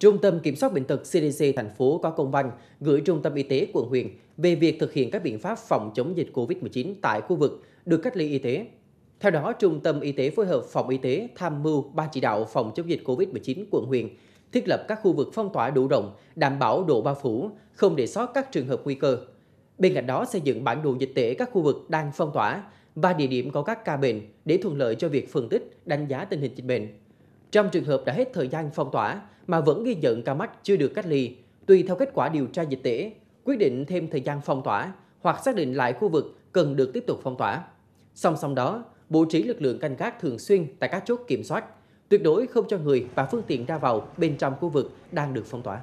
Trung tâm Kiểm soát Bệnh tật CDC thành phố có công văn gửi Trung tâm Y tế quận huyện về việc thực hiện các biện pháp phòng chống dịch COVID-19 tại khu vực được cách ly y tế. Theo đó, Trung tâm Y tế phối hợp Phòng Y tế tham mưu Ban chỉ đạo phòng chống dịch COVID-19 quận huyện thiết lập các khu vực phong tỏa đủ rộng, đảm bảo độ bao phủ, không để sót các trường hợp nguy cơ. Bên cạnh đó, xây dựng bản đồ dịch tễ các khu vực đang phong tỏa và địa điểm có các ca bệnh để thuận lợi cho việc phân tích, đánh giá tình hình dịch bệnh. Trong trường hợp đã hết thời gian phong tỏa, mà vẫn ghi nhận ca mắc chưa được cách ly, tùy theo kết quả điều tra dịch tễ, quyết định thêm thời gian phong tỏa hoặc xác định lại khu vực cần được tiếp tục phong tỏa. Song song đó, bố trí lực lượng canh gác thường xuyên tại các chốt kiểm soát, tuyệt đối không cho người và phương tiện ra vào bên trong khu vực đang được phong tỏa.